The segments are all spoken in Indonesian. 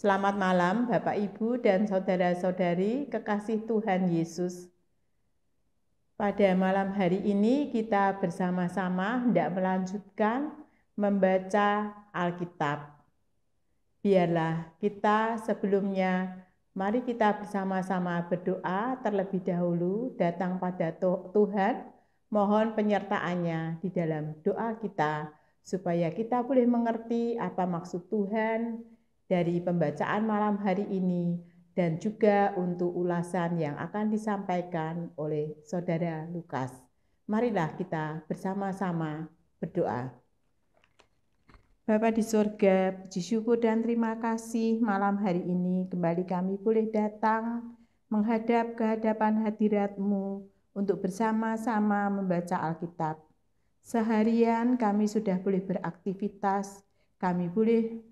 Selamat malam Bapak Ibu dan saudara-saudari kekasih Tuhan Yesus. Pada malam hari ini kita bersama-sama hendak melanjutkan membaca Alkitab. Biarlah kita sebelumnya mari kita bersama-sama berdoa terlebih dahulu datang pada Tuhan mohon penyertaannya di dalam doa kita supaya kita boleh mengerti apa maksud Tuhan dari pembacaan malam hari ini dan juga untuk ulasan yang akan disampaikan oleh Saudara Lukas. Marilah kita bersama-sama berdoa. Bapa di surga, puji syukur dan terima kasih malam hari ini kembali kami boleh datang menghadap ke hadapan hadiratmu untuk bersama-sama membaca Alkitab. Seharian kami sudah boleh beraktivitas, kami boleh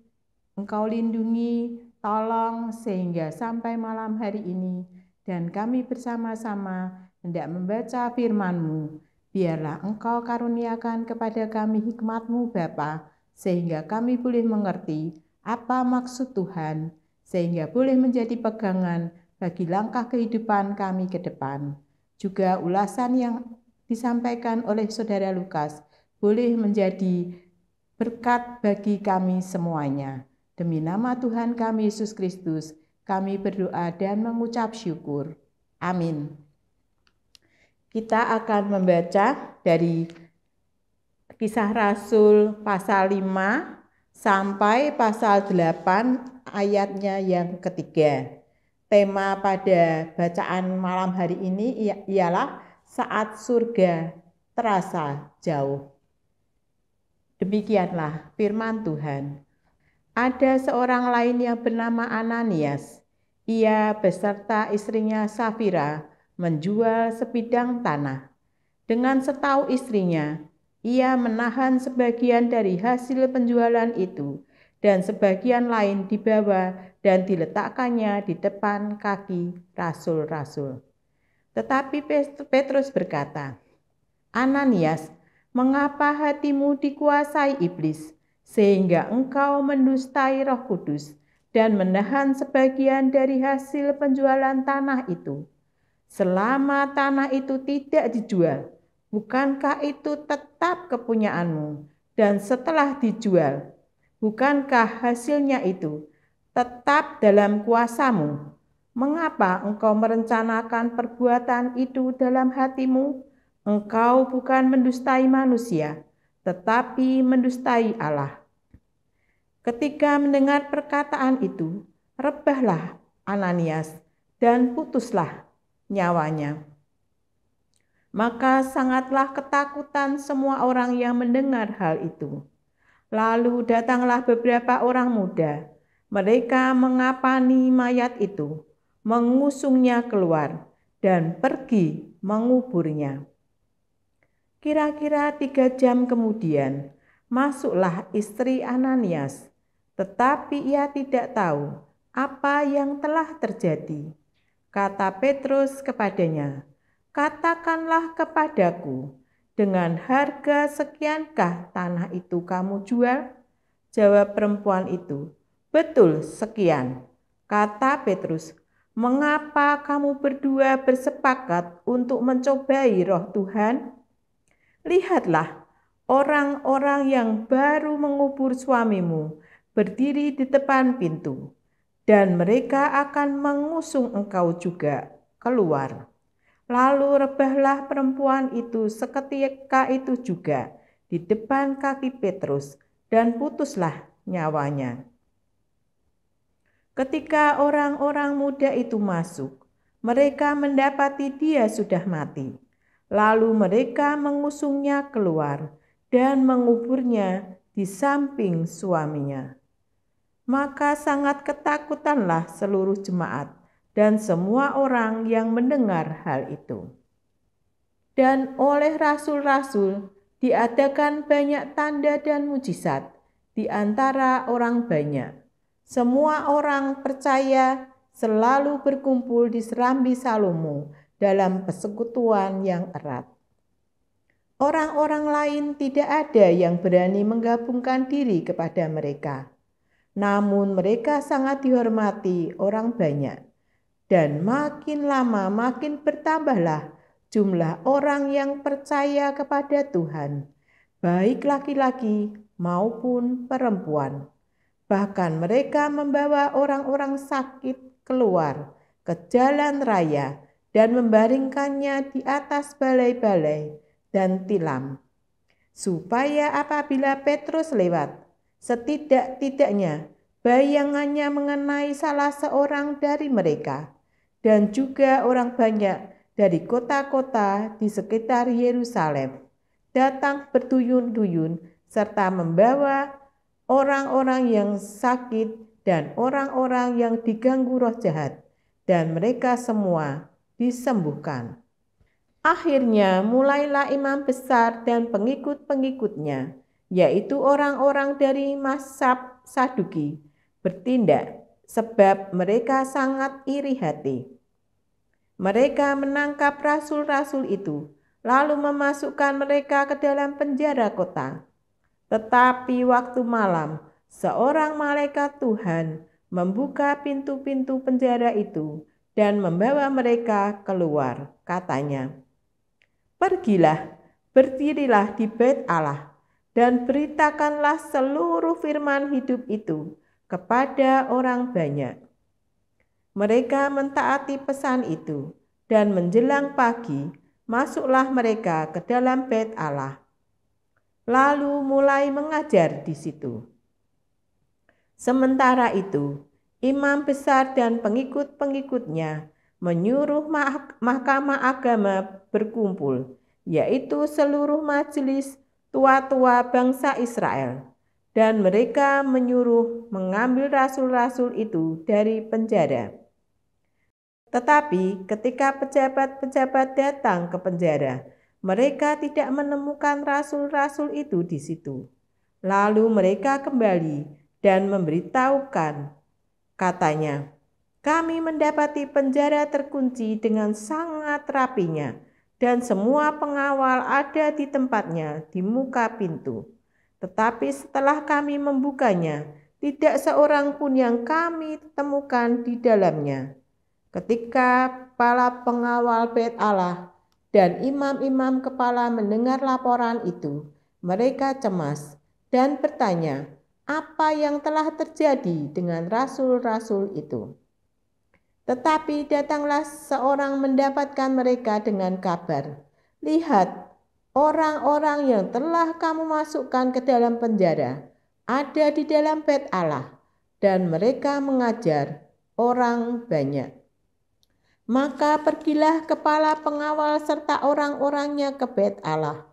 Engkau lindungi, tolong sehingga sampai malam hari ini dan kami bersama-sama hendak membaca firman-Mu. Biarlah Engkau karuniakan kepada kami hikmat-Mu Bapa, sehingga kami boleh mengerti apa maksud Tuhan, sehingga boleh menjadi pegangan bagi langkah kehidupan kami ke depan. Juga ulasan yang disampaikan oleh Saudara Lukas boleh menjadi berkat bagi kami semuanya. Demi nama Tuhan kami Yesus Kristus, kami berdoa dan mengucap syukur. Amin. Kita akan membaca dari Kisah Rasul pasal 5 sampai pasal 8 ayatnya yang ketiga. Tema pada bacaan malam hari ini ialah saat surga terasa jauh. Demikianlah firman Tuhan. Ada seorang lain yang bernama Ananias. Ia beserta istrinya Safira menjual sebidang tanah. Dengan setahu istrinya, ia menahan sebagian dari hasil penjualan itu dan sebagian lain dibawa dan diletakkannya di depan kaki rasul-rasul. Tetapi Petrus berkata, Ananias, mengapa hatimu dikuasai iblis? sehingga engkau mendustai Roh Kudus dan menahan sebagian dari hasil penjualan tanah itu. Selama tanah itu tidak dijual, bukankah itu tetap kepunyaanmu? Dan setelah dijual, bukankah hasilnya itu tetap dalam kuasamu? Mengapa engkau merencanakan perbuatan itu dalam hatimu? Engkau bukan mendustai manusia, tetapi mendustai Allah. Ketika mendengar perkataan itu, rebahlah Ananias dan putuslah nyawanya. Maka sangatlah ketakutan semua orang yang mendengar hal itu. Lalu datanglah beberapa orang muda. Mereka mengapani mayat itu, mengusungnya keluar, dan pergi menguburnya. Kira-kira tiga jam kemudian, masuklah istri Ananias, tetapi ia tidak tahu apa yang telah terjadi. Kata Petrus kepadanya, "Katakanlah kepadaku, dengan harga sekiankah tanah itu kamu jual?" Jawab perempuan itu, "Betul, sekian." Kata Petrus, "Mengapa kamu berdua bersepakat untuk mencobai Roh Tuhan?" Lihatlah, orang-orang yang baru mengubur suamimu berdiri di depan pintu, dan mereka akan mengusung engkau juga keluar. Lalu rebahlah perempuan itu seketika itu juga di depan kaki Petrus, dan putuslah nyawanya. Ketika orang-orang muda itu masuk, mereka mendapati dia sudah mati. Lalu mereka mengusungnya keluar dan menguburnya di samping suaminya. Maka sangat ketakutanlah seluruh jemaat dan semua orang yang mendengar hal itu. Dan oleh rasul-rasul diadakan banyak tanda dan mujizat di antara orang banyak. Semua orang percaya selalu berkumpul di Serambi Salomo dalam persekutuan yang erat. Orang-orang lain tidak ada yang berani menggabungkan diri kepada mereka, namun mereka sangat dihormati orang banyak, dan makin lama makin bertambahlah jumlah orang yang percaya kepada Tuhan, baik laki-laki maupun perempuan. Bahkan mereka membawa orang-orang sakit keluar ke jalan raya dan membaringkannya di atas balai-balai dan tilam, supaya apabila Petrus lewat, setidak-tidaknya bayangannya mengenai salah seorang dari mereka, dan juga orang banyak dari kota-kota di sekitar Yerusalem datang bertuyun-tuyun serta membawa orang-orang yang sakit dan orang-orang yang diganggu roh jahat, dan mereka semua disembuhkan. Akhirnya mulailah imam besar dan pengikut-pengikutnya, yaitu orang-orang dari Masab Saduki, bertindak sebab mereka sangat iri hati. Mereka menangkap rasul-rasul itu, lalu memasukkan mereka ke dalam penjara kota. Tetapi waktu malam, seorang malaikat Tuhan membuka pintu-pintu penjara itu, dan membawa mereka keluar. Katanya, "Pergilah, berdirilah di bait Allah, dan beritakanlah seluruh firman hidup itu kepada orang banyak." Mereka mentaati pesan itu, dan menjelang pagi masuklah mereka ke dalam bait Allah. Lalu mulai mengajar di situ. Sementara itu, imam besar dan pengikut-pengikutnya menyuruh mahkamah agama berkumpul, yaitu seluruh majelis tua-tua bangsa Israel. Dan mereka menyuruh mengambil rasul-rasul itu dari penjara. Tetapi ketika pejabat-pejabat datang ke penjara, mereka tidak menemukan rasul-rasul itu di situ. Lalu mereka kembali dan memberitahukan Katanya, kami mendapati penjara terkunci dengan sangat rapinya dan semua pengawal ada di tempatnya di muka pintu. Tetapi setelah kami membukanya, tidak seorang pun yang kami temukan di dalamnya. Ketika para pengawal bait Allah dan imam-imam kepala mendengar laporan itu, mereka cemas dan bertanya, apa yang telah terjadi dengan rasul-rasul itu. Tetapi datanglah seorang mendapatkan mereka dengan kabar, "Lihat, orang-orang yang telah kamu masukkan ke dalam penjara ada di dalam bait Allah, dan mereka mengajar orang banyak." Maka pergilah kepala pengawal serta orang-orangnya ke bait Allah,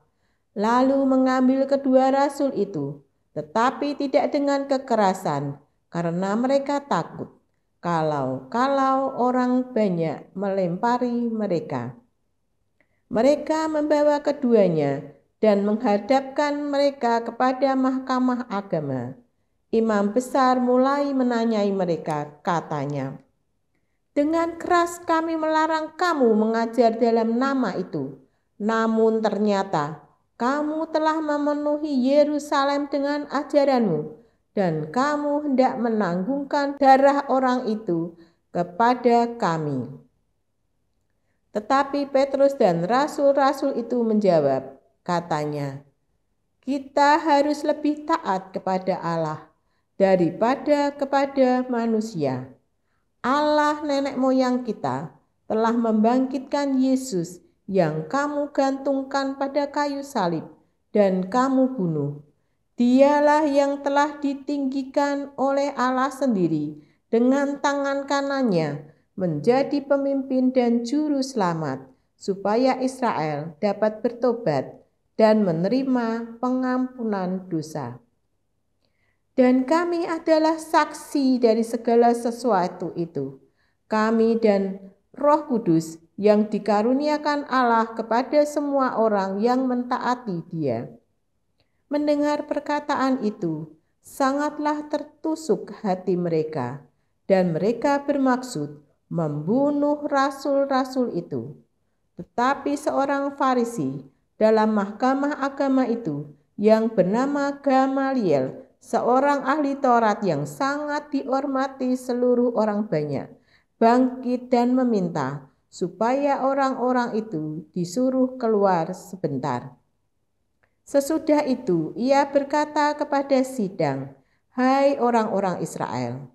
lalu mengambil kedua rasul itu tetapi tidak dengan kekerasan, karena mereka takut kalau-kalau orang banyak melempari mereka. Mereka membawa keduanya dan menghadapkan mereka kepada mahkamah agama. Imam besar mulai menanyai mereka, katanya, "Dengan keras kami melarang kamu mengajar dalam nama itu, namun ternyata kamu telah memenuhi Yerusalem dengan ajaranmu, dan kamu hendak menanggungkan darah orang itu kepada kami. Tetapi Petrus dan rasul-rasul itu menjawab, katanya, "Kita harus lebih taat kepada Allah daripada kepada manusia. Allah, nenek moyang kita, telah membangkitkan Yesus." yang kamu gantungkan pada kayu salib dan kamu bunuh. Dialah yang telah ditinggikan oleh Allah sendiri dengan tangan kanannya menjadi pemimpin dan juru selamat supaya Israel dapat bertobat dan menerima pengampunan dosa. Dan kami adalah saksi dari segala sesuatu itu. Kami dan Roh Kudus yang dikaruniakan Allah kepada semua orang yang mentaati Dia. Mendengar perkataan itu, sangatlah tertusuk hati mereka, dan mereka bermaksud membunuh rasul-rasul itu. Tetapi seorang Farisi dalam mahkamah agama itu yang bernama Gamaliel, seorang ahli Taurat yang sangat dihormati seluruh orang banyak, bangkit dan meminta supaya orang-orang itu disuruh keluar sebentar. Sesudah itu ia berkata kepada sidang, "Hai orang-orang Israel,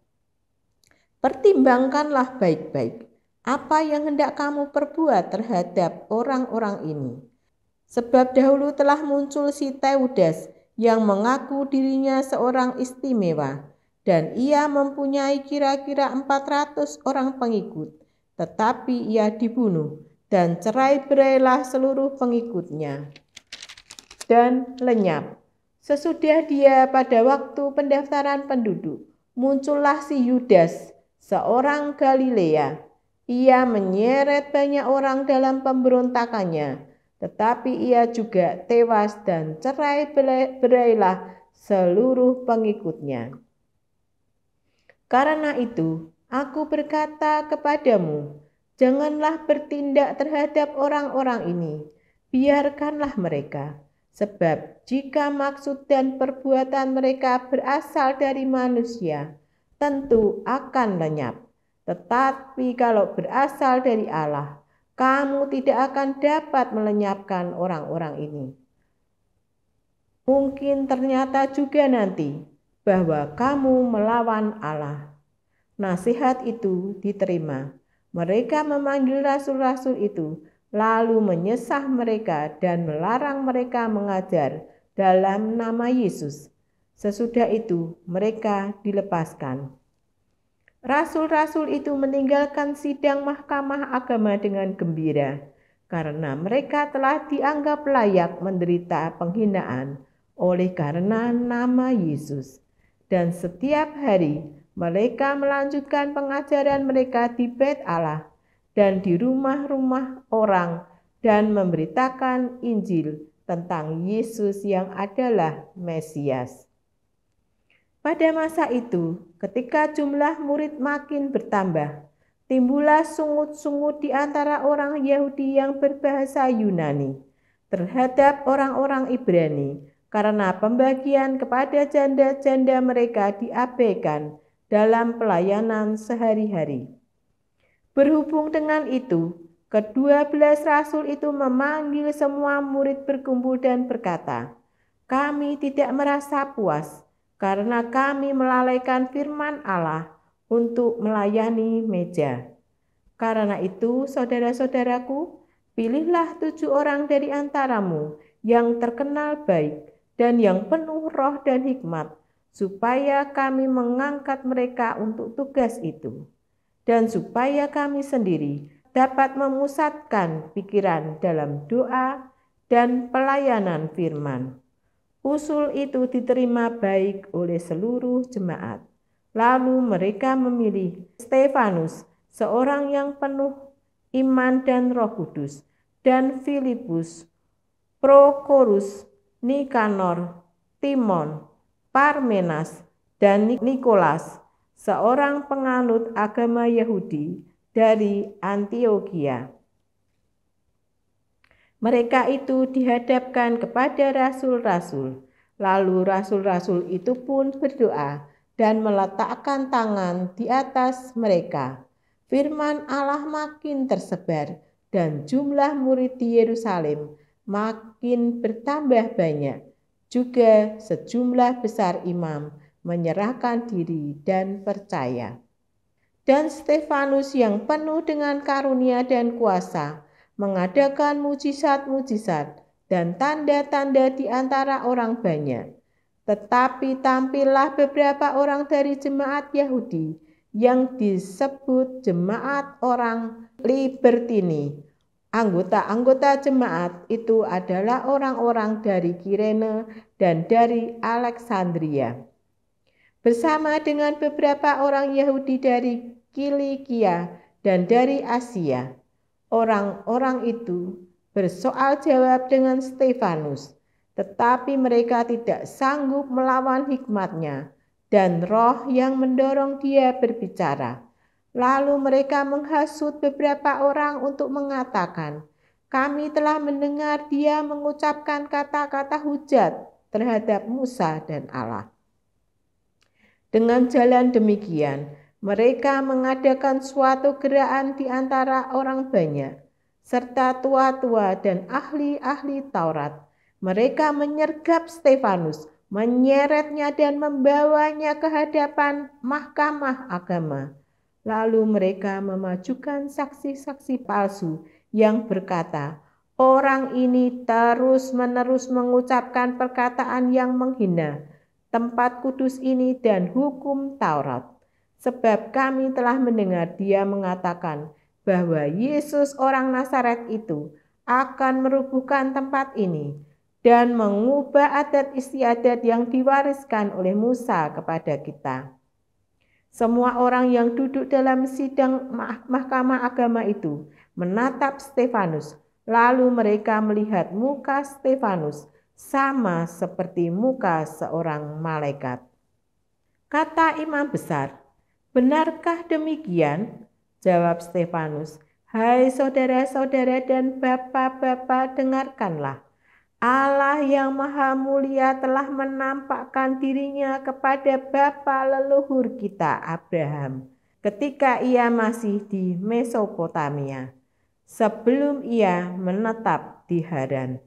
pertimbangkanlah baik-baik apa yang hendak kamu perbuat terhadap orang-orang ini. Sebab dahulu telah muncul si Teudas yang mengaku dirinya seorang istimewa, dan ia mempunyai kira-kira 400 orang pengikut tetapi ia dibunuh dan cerai berailah seluruh pengikutnya dan lenyap. Sesudah dia pada waktu pendaftaran penduduk, muncullah si Yudas, seorang Galilea. Ia menyeret banyak orang dalam pemberontakannya, tetapi ia juga tewas dan cerai berailah seluruh pengikutnya. Karena itu, Aku berkata kepadamu, janganlah bertindak terhadap orang-orang ini, biarkanlah mereka. Sebab jika maksud dan perbuatan mereka berasal dari manusia, tentu akan lenyap. Tetapi kalau berasal dari Allah, kamu tidak akan dapat melenyapkan orang-orang ini. Mungkin ternyata juga nanti bahwa kamu melawan Allah nasihat itu diterima. Mereka memanggil rasul-rasul itu, lalu menyesah mereka dan melarang mereka mengajar dalam nama Yesus. Sesudah itu, mereka dilepaskan. Rasul-rasul itu meninggalkan sidang Mahkamah Agama dengan gembira karena mereka telah dianggap layak menderita penghinaan oleh karena nama Yesus, dan setiap hari mereka melanjutkan pengajaran mereka di Bait Allah dan di rumah-rumah orang dan memberitakan Injil tentang Yesus yang adalah Mesias. Pada masa itu, ketika jumlah murid makin bertambah, timbullah sungut-sungut di antara orang Yahudi yang berbahasa Yunani terhadap orang-orang Ibrani karena pembagian kepada janda-janda mereka diabaikan dalam pelayanan sehari-hari. Berhubung dengan itu, kedua belas rasul itu memanggil semua murid berkumpul dan berkata, "Kami tidak merasa puas karena kami melalaikan firman Allah untuk melayani meja." Karena itu, saudara-saudaraku, pilihlah tujuh orang dari antaramu yang terkenal baik dan yang penuh roh dan hikmat, supaya kami mengangkat mereka untuk tugas itu, dan supaya kami sendiri dapat memusatkan pikiran dalam doa dan pelayanan firman. Usul itu diterima baik oleh seluruh jemaat. Lalu mereka memilih Stefanus, seorang yang penuh iman dan roh kudus, dan Filipus, Prokorus, Nikanor, Timon, Parmenas dan Nikolas, seorang penganut agama Yahudi dari Antioquia. Mereka itu dihadapkan kepada rasul-rasul, lalu rasul-rasul itu pun berdoa dan meletakkan tangan di atas mereka. Firman Allah makin tersebar, dan jumlah murid di Yerusalem makin bertambah banyak juga sejumlah besar imam menyerahkan diri dan percaya. Dan Stefanus yang penuh dengan karunia dan kuasa mengadakan mujizat-mujizat dan tanda-tanda di antara orang banyak. Tetapi tampillah beberapa orang dari jemaat Yahudi yang disebut jemaat orang Libertini Anggota-anggota jemaat itu adalah orang-orang dari Kirene dan dari Alexandria. Bersama dengan beberapa orang Yahudi dari Kilikia dan dari Asia, orang-orang itu bersoal jawab dengan Stefanus, tetapi mereka tidak sanggup melawan hikmatnya dan roh yang mendorong dia berbicara Lalu mereka menghasut beberapa orang untuk mengatakan, "Kami telah mendengar dia mengucapkan kata-kata hujat terhadap Musa dan Allah." Dengan jalan demikian, mereka mengadakan suatu gerakan di antara orang banyak, serta tua-tua dan ahli-ahli Taurat. Mereka menyergap Stefanus, menyeretnya, dan membawanya ke hadapan mahkamah agama Lalu mereka memajukan saksi-saksi palsu yang berkata, "Orang ini terus-menerus mengucapkan perkataan yang menghina, tempat kudus ini, dan hukum Taurat." Sebab kami telah mendengar dia mengatakan bahwa Yesus, orang Nazaret, itu akan merubuhkan tempat ini dan mengubah adat istiadat yang diwariskan oleh Musa kepada kita. Semua orang yang duduk dalam sidang mahkamah agama itu menatap Stefanus, lalu mereka melihat muka Stefanus sama seperti muka seorang malaikat. Kata imam besar, "Benarkah demikian?" jawab Stefanus. "Hai saudara-saudara dan bapak-bapak, dengarkanlah. Allah yang Maha Mulia telah menampakkan dirinya kepada bapa leluhur kita Abraham ketika ia masih di Mesopotamia sebelum ia menetap di Haran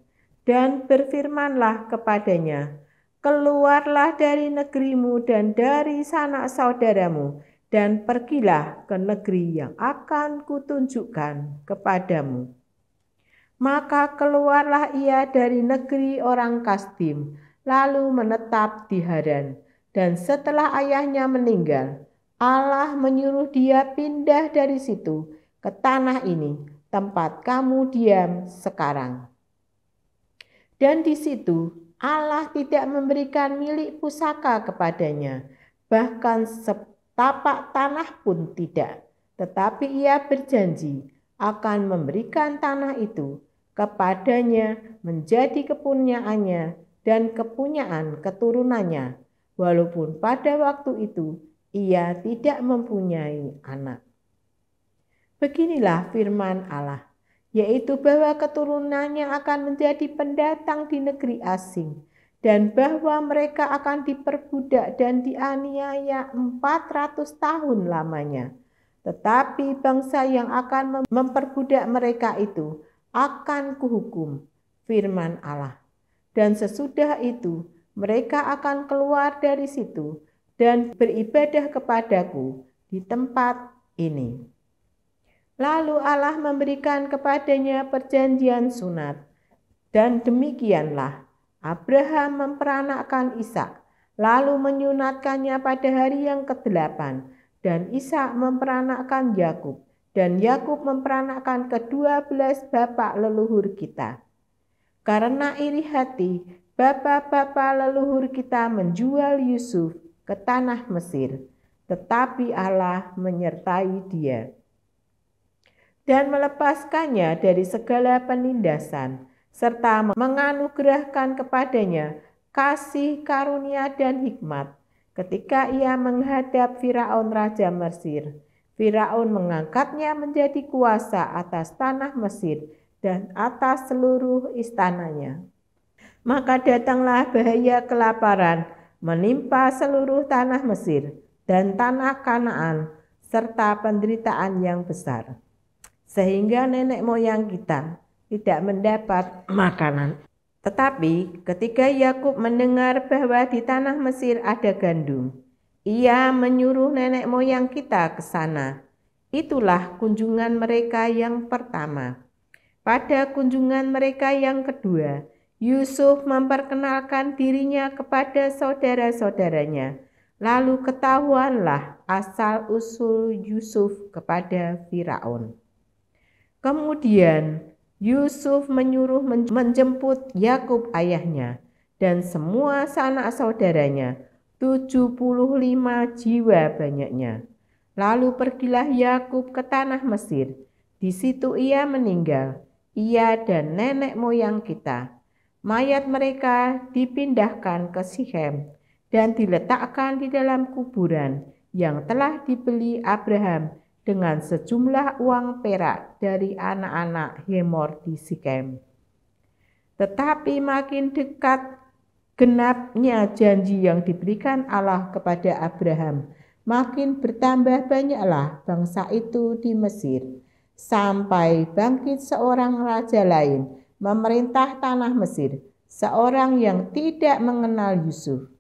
dan berfirmanlah kepadanya keluarlah dari negerimu dan dari sanak saudaramu dan pergilah ke negeri yang akan kutunjukkan kepadamu maka keluarlah ia dari negeri orang Kastim, lalu menetap di Haran. Dan setelah ayahnya meninggal, Allah menyuruh dia pindah dari situ ke tanah ini, tempat kamu diam sekarang. Dan di situ Allah tidak memberikan milik pusaka kepadanya, bahkan setapak tanah pun tidak. Tetapi ia berjanji akan memberikan tanah itu kepadanya menjadi kepunyaannya dan kepunyaan keturunannya, walaupun pada waktu itu ia tidak mempunyai anak. Beginilah firman Allah, yaitu bahwa keturunannya akan menjadi pendatang di negeri asing, dan bahwa mereka akan diperbudak dan dianiaya 400 tahun lamanya. Tetapi bangsa yang akan memperbudak mereka itu akan kuhukum firman Allah. Dan sesudah itu mereka akan keluar dari situ dan beribadah kepadaku di tempat ini. Lalu Allah memberikan kepadanya perjanjian sunat, dan demikianlah Abraham memperanakkan Ishak, lalu menyunatkannya pada hari yang kedelapan, dan Ishak memperanakkan Yakub dan Yakub memperanakan kedua belas bapak leluhur kita. Karena iri hati, bapak-bapak leluhur kita menjual Yusuf ke tanah Mesir, tetapi Allah menyertai dia dan melepaskannya dari segala penindasan, serta menganugerahkan kepadanya kasih karunia dan hikmat ketika ia menghadap Firaun Raja Mesir Firaun mengangkatnya menjadi kuasa atas tanah Mesir dan atas seluruh istananya. Maka datanglah bahaya kelaparan menimpa seluruh tanah Mesir dan tanah Kanaan serta penderitaan yang besar. Sehingga nenek moyang kita tidak mendapat makanan. Tetapi ketika Yakub mendengar bahwa di tanah Mesir ada gandum, ia menyuruh nenek moyang kita ke sana. Itulah kunjungan mereka yang pertama. Pada kunjungan mereka yang kedua, Yusuf memperkenalkan dirinya kepada saudara-saudaranya. Lalu ketahuanlah asal-usul Yusuf kepada Firaun. Kemudian Yusuf menyuruh menjemput Yakub ayahnya dan semua sanak saudaranya 75 jiwa banyaknya. Lalu pergilah Yakub ke tanah Mesir. Di situ ia meninggal, ia dan nenek moyang kita. Mayat mereka dipindahkan ke Sihem dan diletakkan di dalam kuburan yang telah dibeli Abraham dengan sejumlah uang perak dari anak-anak Hemor di Sikem. Tetapi makin dekat genapnya janji yang diberikan Allah kepada Abraham, makin bertambah banyaklah bangsa itu di Mesir, sampai bangkit seorang raja lain memerintah tanah Mesir, seorang yang tidak mengenal Yusuf.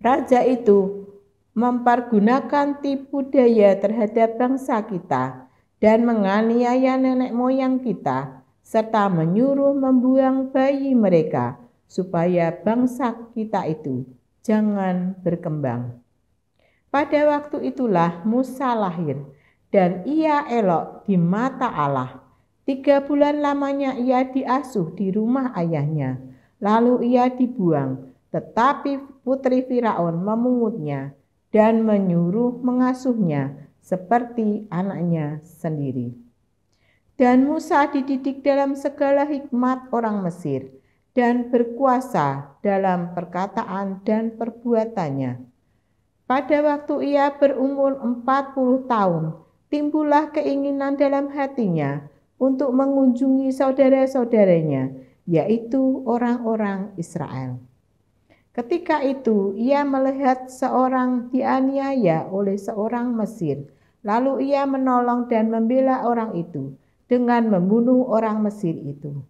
Raja itu mempergunakan tipu daya terhadap bangsa kita dan menganiaya nenek moyang kita, serta menyuruh membuang bayi mereka supaya bangsa kita itu jangan berkembang. Pada waktu itulah Musa lahir dan ia elok di mata Allah. Tiga bulan lamanya ia diasuh di rumah ayahnya, lalu ia dibuang. Tetapi putri Firaun memungutnya dan menyuruh mengasuhnya seperti anaknya sendiri. Dan Musa dididik dalam segala hikmat orang Mesir, dan berkuasa dalam perkataan dan perbuatannya. Pada waktu ia berumur 40 tahun, timbullah keinginan dalam hatinya untuk mengunjungi saudara-saudaranya, yaitu orang-orang Israel. Ketika itu, ia melihat seorang dianiaya oleh seorang Mesir, lalu ia menolong dan membela orang itu dengan membunuh orang Mesir itu.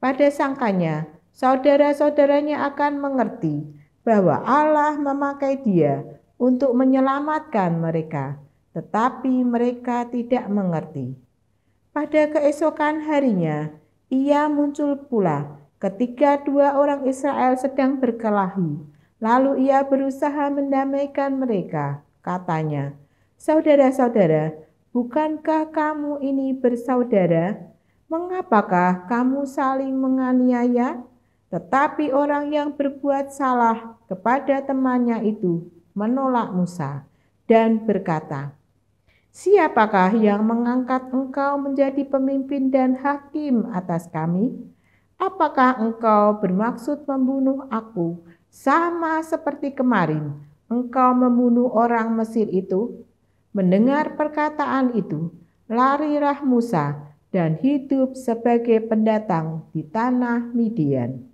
Pada sangkanya, saudara-saudaranya akan mengerti bahwa Allah memakai dia untuk menyelamatkan mereka, tetapi mereka tidak mengerti. Pada keesokan harinya, ia muncul pula ketika dua orang Israel sedang berkelahi. Lalu ia berusaha mendamaikan mereka. Katanya, "Saudara-saudara, bukankah kamu ini bersaudara? Mengapakah kamu saling menganiaya?" Tetapi orang yang berbuat salah kepada temannya itu menolak Musa dan berkata, Siapakah yang mengangkat engkau menjadi pemimpin dan hakim atas kami? Apakah engkau bermaksud membunuh aku sama seperti kemarin engkau membunuh orang Mesir itu? Mendengar perkataan itu, larilah Musa dan hidup sebagai pendatang di tanah Midian.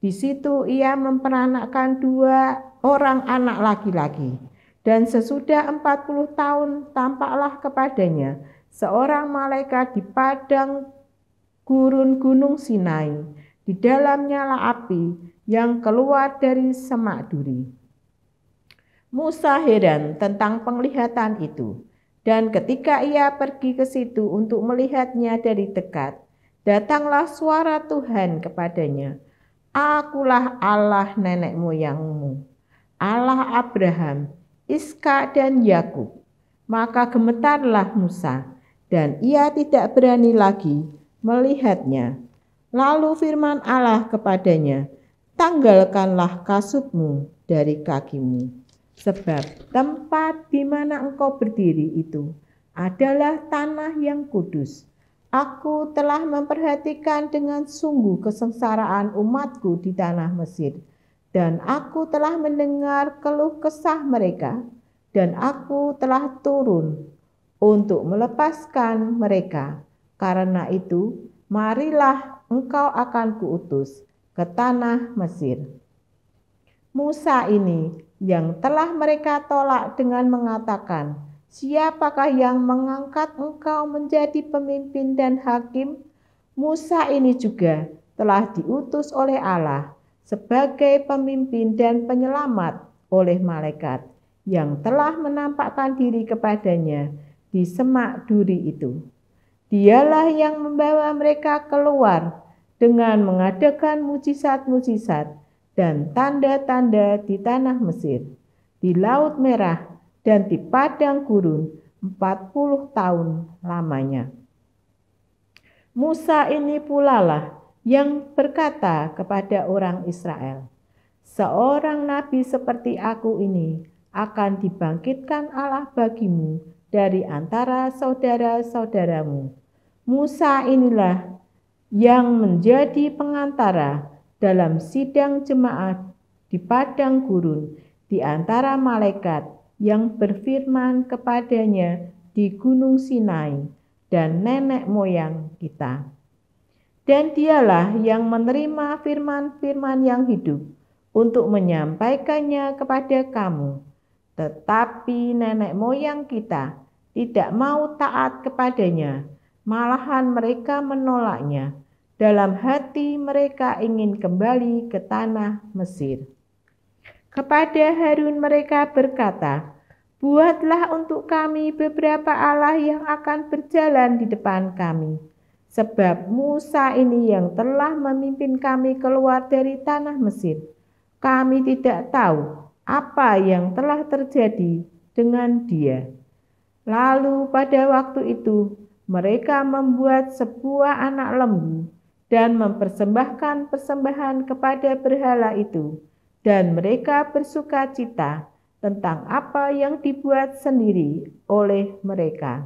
Di situ ia memperanakkan dua orang anak laki-laki. Dan sesudah empat puluh tahun tampaklah kepadanya seorang malaikat di padang gurun gunung Sinai. Di dalam nyala api yang keluar dari semak duri. Musa heran tentang penglihatan itu. Dan ketika ia pergi ke situ untuk melihatnya dari dekat, datanglah suara Tuhan kepadanya Akulah Allah nenek moyangmu, Allah Abraham, Iska dan Yakub. Maka gemetarlah Musa, dan ia tidak berani lagi melihatnya. Lalu firman Allah kepadanya, "Tanggalkanlah kasutmu dari kakimu, sebab tempat di mana engkau berdiri itu adalah tanah yang kudus." Aku telah memperhatikan dengan sungguh kesengsaraan umatku di tanah Mesir, dan aku telah mendengar keluh kesah mereka, dan aku telah turun untuk melepaskan mereka. Karena itu, marilah engkau akan kuutus ke tanah Mesir. Musa ini yang telah mereka tolak dengan mengatakan, Siapakah yang mengangkat engkau menjadi pemimpin dan hakim? Musa ini juga telah diutus oleh Allah sebagai pemimpin dan penyelamat oleh malaikat yang telah menampakkan diri kepadanya di semak duri itu. Dialah yang membawa mereka keluar dengan mengadakan mujizat-mujizat dan tanda-tanda di tanah Mesir, di Laut Merah, dan di padang gurun 40 tahun lamanya. Musa ini pulalah yang berkata kepada orang Israel, Seorang nabi seperti aku ini akan dibangkitkan Allah bagimu dari antara saudara-saudaramu. Musa inilah yang menjadi pengantara dalam sidang jemaat di padang gurun di antara malaikat yang berfirman kepadanya di Gunung Sinai dan nenek moyang kita. Dan dialah yang menerima firman-firman yang hidup untuk menyampaikannya kepada kamu. Tetapi nenek moyang kita tidak mau taat kepadanya, malahan mereka menolaknya. Dalam hati mereka ingin kembali ke tanah Mesir. Kepada Harun mereka berkata, Buatlah untuk kami beberapa Allah yang akan berjalan di depan kami. Sebab Musa ini yang telah memimpin kami keluar dari tanah Mesir. Kami tidak tahu apa yang telah terjadi dengan dia. Lalu pada waktu itu mereka membuat sebuah anak lembu dan mempersembahkan persembahan kepada berhala itu dan mereka bersuka cita tentang apa yang dibuat sendiri oleh mereka.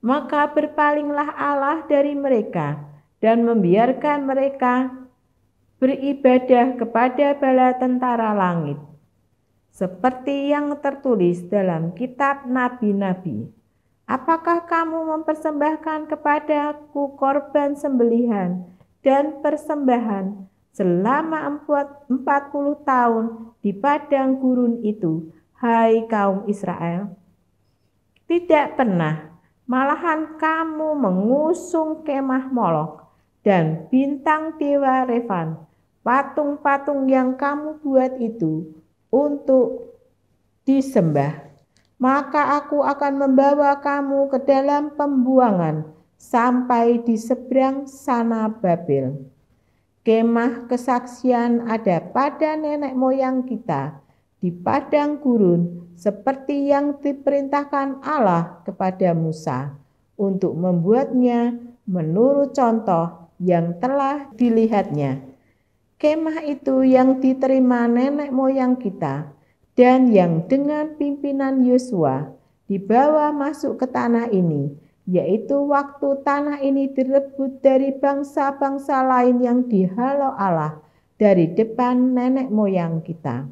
Maka berpalinglah Allah dari mereka dan membiarkan mereka beribadah kepada bala tentara langit, seperti yang tertulis dalam kitab nabi-nabi. Apakah kamu mempersembahkan kepadaku korban sembelihan dan persembahan selama 40 tahun di padang gurun itu, hai kaum Israel. Tidak pernah, malahan kamu mengusung kemah Molok dan bintang dewa Revan, patung-patung yang kamu buat itu untuk disembah. Maka aku akan membawa kamu ke dalam pembuangan sampai di seberang sana Babel. Kemah kesaksian ada pada nenek moyang kita di padang gurun seperti yang diperintahkan Allah kepada Musa untuk membuatnya menurut contoh yang telah dilihatnya. Kemah itu yang diterima nenek moyang kita dan yang dengan pimpinan Yosua dibawa masuk ke tanah ini yaitu waktu tanah ini direbut dari bangsa-bangsa lain yang dihalau Allah dari depan nenek moyang kita.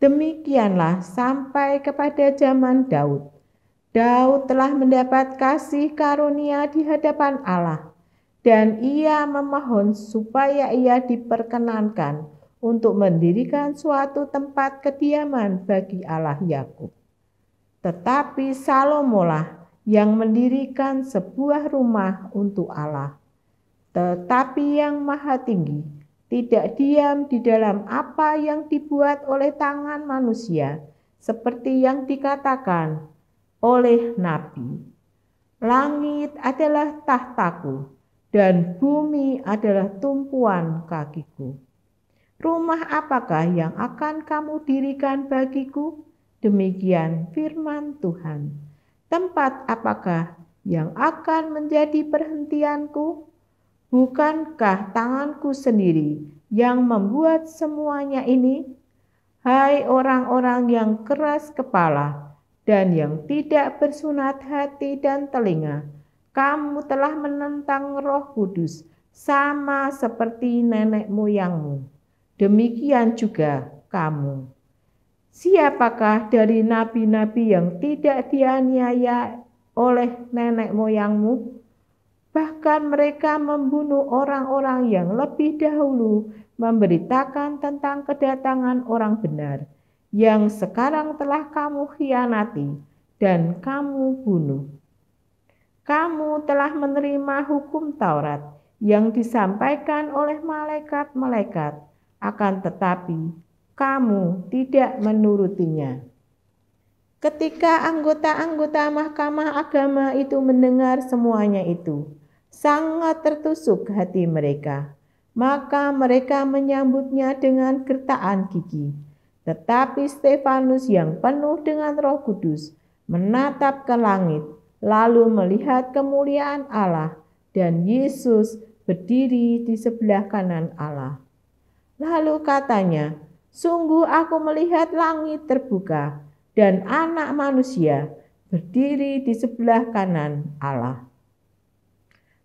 Demikianlah sampai kepada zaman Daud. Daud telah mendapat kasih karunia di hadapan Allah, dan ia memohon supaya ia diperkenankan untuk mendirikan suatu tempat kediaman bagi Allah Yakub. Tetapi Salomolah yang mendirikan sebuah rumah untuk Allah. Tetapi yang maha tinggi tidak diam di dalam apa yang dibuat oleh tangan manusia, seperti yang dikatakan oleh Nabi. Langit adalah tahtaku dan bumi adalah tumpuan kakiku. Rumah apakah yang akan kamu dirikan bagiku? Demikian firman Tuhan. Tempat apakah yang akan menjadi perhentianku? Bukankah tanganku sendiri yang membuat semuanya ini? Hai orang-orang yang keras kepala dan yang tidak bersunat hati dan telinga, kamu telah menentang Roh Kudus, sama seperti nenek moyangmu. Demikian juga kamu. Siapakah dari nabi-nabi yang tidak dianiaya oleh nenek moyangmu? Bahkan mereka membunuh orang-orang yang lebih dahulu memberitakan tentang kedatangan orang benar yang sekarang telah kamu khianati dan kamu bunuh. Kamu telah menerima hukum Taurat yang disampaikan oleh malaikat-malaikat, akan tetapi kamu tidak menurutinya. Ketika anggota-anggota Mahkamah Agama itu mendengar semuanya itu, sangat tertusuk hati mereka. Maka mereka menyambutnya dengan gertaan gigi. Tetapi Stefanus yang penuh dengan Roh Kudus menatap ke langit, lalu melihat kemuliaan Allah dan Yesus berdiri di sebelah kanan Allah. Lalu katanya, Sungguh aku melihat langit terbuka dan anak manusia berdiri di sebelah kanan Allah.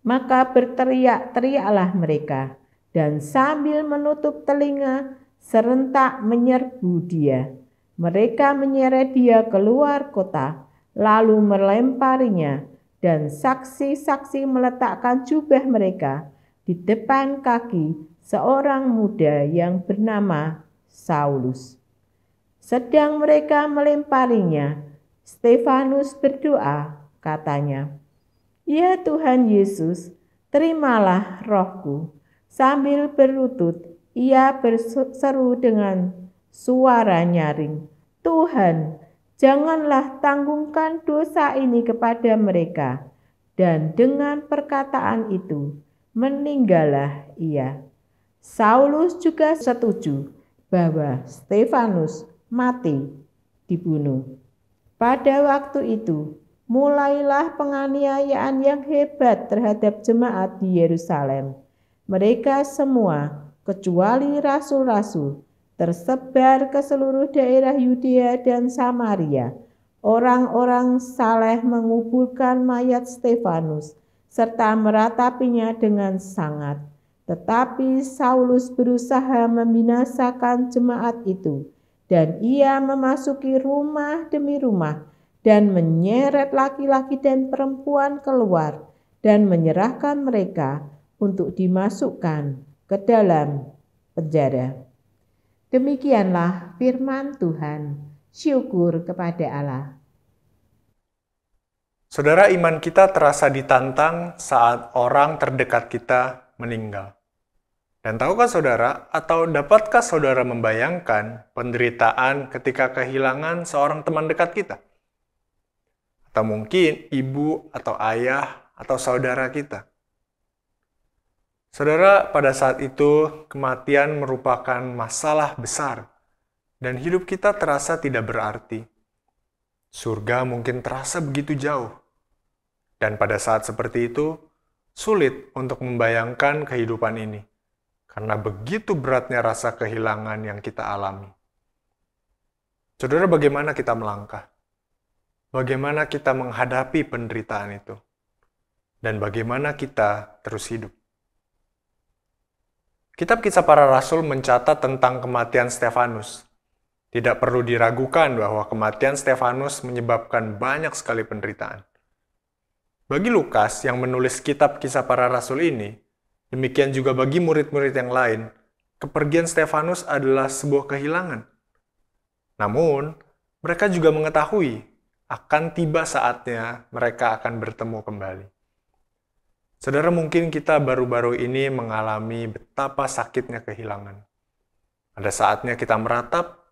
Maka berteriak-teriaklah mereka dan sambil menutup telinga serentak menyerbu dia. Mereka menyeret dia keluar kota lalu melemparinya dan saksi-saksi meletakkan jubah mereka di depan kaki seorang muda yang bernama Saulus. Sedang mereka melemparinya, Stefanus berdoa, katanya, "Ya Tuhan Yesus, terimalah rohku." Sambil berlutut, ia berseru dengan suara nyaring, "Tuhan, janganlah tanggungkan dosa ini kepada mereka." Dan dengan perkataan itu, meninggallah ia. Saulus juga setuju bahwa Stefanus mati dibunuh. Pada waktu itu, mulailah penganiayaan yang hebat terhadap jemaat di Yerusalem. Mereka semua, kecuali rasul-rasul, tersebar ke seluruh daerah Yudea dan Samaria. Orang-orang saleh menguburkan mayat Stefanus serta meratapinya dengan sangat tetapi Saulus berusaha membinasakan jemaat itu, dan ia memasuki rumah demi rumah dan menyeret laki-laki dan perempuan keluar dan menyerahkan mereka untuk dimasukkan ke dalam penjara. Demikianlah firman Tuhan. Syukur kepada Allah. Saudara, iman kita terasa ditantang saat orang terdekat kita meninggal. Dan tahukah saudara, atau dapatkah saudara membayangkan penderitaan ketika kehilangan seorang teman dekat kita? Atau mungkin ibu, atau ayah, atau saudara kita? Saudara, pada saat itu kematian merupakan masalah besar, dan hidup kita terasa tidak berarti. Surga mungkin terasa begitu jauh, dan pada saat seperti itu, sulit untuk membayangkan kehidupan ini karena begitu beratnya rasa kehilangan yang kita alami. Saudara, bagaimana kita melangkah? Bagaimana kita menghadapi penderitaan itu? Dan bagaimana kita terus hidup? Kitab Kisah Para Rasul mencatat tentang kematian Stefanus. Tidak perlu diragukan bahwa kematian Stefanus menyebabkan banyak sekali penderitaan. Bagi Lukas yang menulis kitab kisah para rasul ini, demikian juga bagi murid-murid yang lain, kepergian Stefanus adalah sebuah kehilangan. Namun, mereka juga mengetahui akan tiba saatnya mereka akan bertemu kembali. Saudara, mungkin kita baru-baru ini mengalami betapa sakitnya kehilangan. Ada saatnya kita meratap,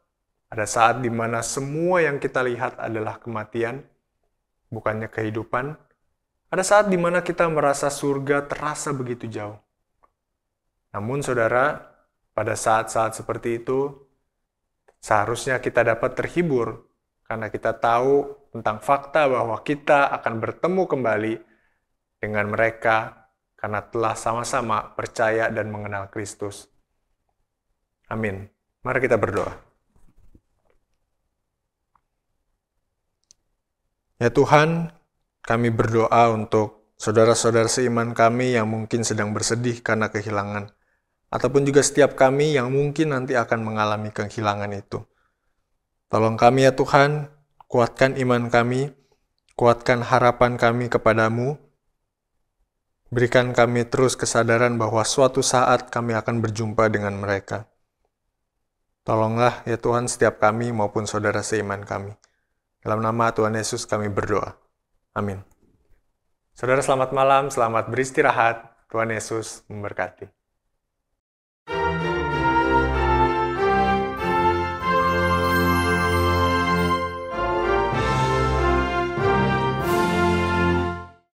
ada saat di mana semua yang kita lihat adalah kematian, bukannya kehidupan, ada saat dimana kita merasa surga terasa begitu jauh. Namun saudara, pada saat-saat seperti itu, seharusnya kita dapat terhibur karena kita tahu tentang fakta bahwa kita akan bertemu kembali dengan mereka karena telah sama-sama percaya dan mengenal Kristus. Amin. Mari kita berdoa. Ya Tuhan, kami berdoa untuk saudara-saudara seiman kami yang mungkin sedang bersedih karena kehilangan, ataupun juga setiap kami yang mungkin nanti akan mengalami kehilangan itu. Tolong kami ya Tuhan, kuatkan iman kami, kuatkan harapan kami kepadamu, berikan kami terus kesadaran bahwa suatu saat kami akan berjumpa dengan mereka. Tolonglah ya Tuhan setiap kami maupun saudara seiman kami. Dalam nama Tuhan Yesus kami berdoa. Amin. Saudara selamat malam, selamat beristirahat. Tuhan Yesus memberkati.